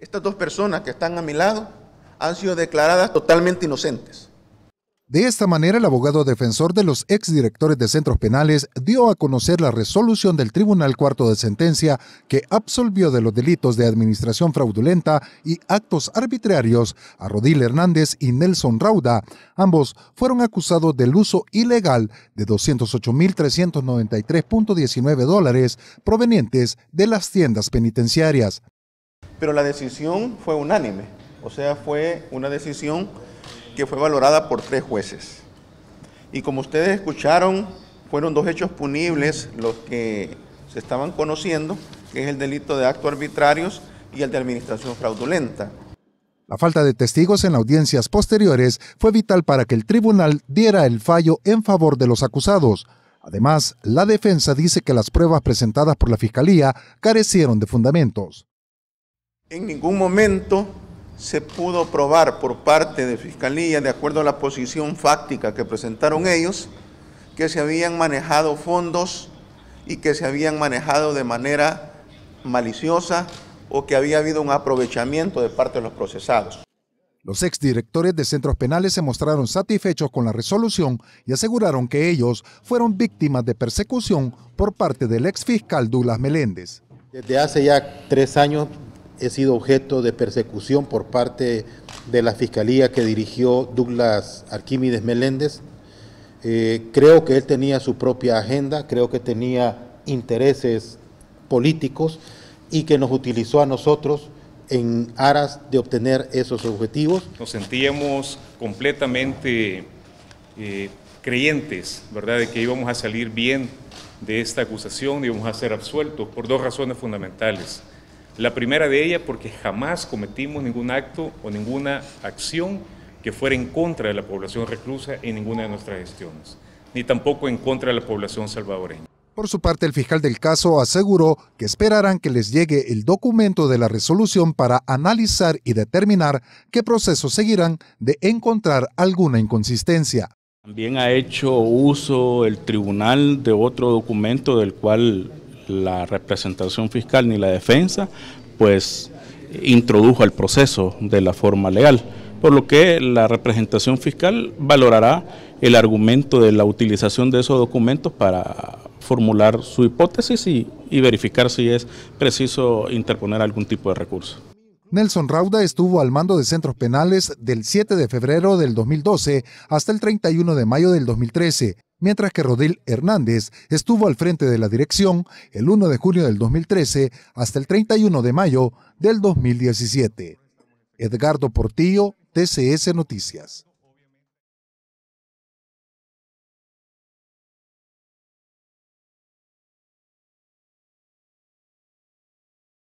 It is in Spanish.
Estas dos personas que están a mi lado han sido declaradas totalmente inocentes. De esta manera, el abogado defensor de los exdirectores de centros penales dio a conocer la resolución del Tribunal Cuarto de Sentencia que absolvió de los delitos de administración fraudulenta y actos arbitrarios a Rodil Hernández y Nelson Rauda. Ambos fueron acusados del uso ilegal de 208.393.19 dólares provenientes de las tiendas penitenciarias pero la decisión fue unánime, o sea, fue una decisión que fue valorada por tres jueces. Y como ustedes escucharon, fueron dos hechos punibles los que se estaban conociendo, que es el delito de actos arbitrarios y el de administración fraudulenta. La falta de testigos en audiencias posteriores fue vital para que el tribunal diera el fallo en favor de los acusados. Además, la defensa dice que las pruebas presentadas por la Fiscalía carecieron de fundamentos. En ningún momento se pudo probar por parte de Fiscalía, de acuerdo a la posición fáctica que presentaron ellos, que se habían manejado fondos y que se habían manejado de manera maliciosa o que había habido un aprovechamiento de parte de los procesados. Los exdirectores de centros penales se mostraron satisfechos con la resolución y aseguraron que ellos fueron víctimas de persecución por parte del exfiscal Douglas Meléndez. Desde hace ya tres años he sido objeto de persecución por parte de la fiscalía que dirigió Douglas Arquímedes Meléndez. Eh, creo que él tenía su propia agenda, creo que tenía intereses políticos y que nos utilizó a nosotros en aras de obtener esos objetivos. Nos sentíamos completamente eh, creyentes, ¿verdad?, de que íbamos a salir bien de esta acusación, íbamos a ser absueltos por dos razones fundamentales. La primera de ellas porque jamás cometimos ningún acto o ninguna acción que fuera en contra de la población reclusa en ninguna de nuestras gestiones, ni tampoco en contra de la población salvadoreña. Por su parte, el fiscal del caso aseguró que esperarán que les llegue el documento de la resolución para analizar y determinar qué procesos seguirán de encontrar alguna inconsistencia. También ha hecho uso el tribunal de otro documento del cual la representación fiscal ni la defensa, pues introdujo al proceso de la forma legal, por lo que la representación fiscal valorará el argumento de la utilización de esos documentos para formular su hipótesis y, y verificar si es preciso interponer algún tipo de recurso. Nelson Rauda estuvo al mando de centros penales del 7 de febrero del 2012 hasta el 31 de mayo del 2013, mientras que Rodil Hernández estuvo al frente de la dirección el 1 de junio del 2013 hasta el 31 de mayo del 2017. Edgardo Portillo, TCS Noticias.